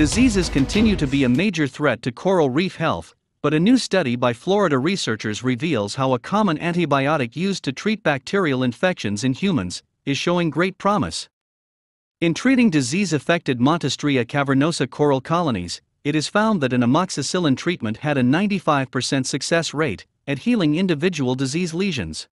Diseases continue to be a major threat to coral reef health, but a new study by Florida researchers reveals how a common antibiotic used to treat bacterial infections in humans is showing great promise. In treating disease affected Montestria cavernosa coral colonies, it is found that an amoxicillin treatment had a 95% success rate at healing individual disease lesions.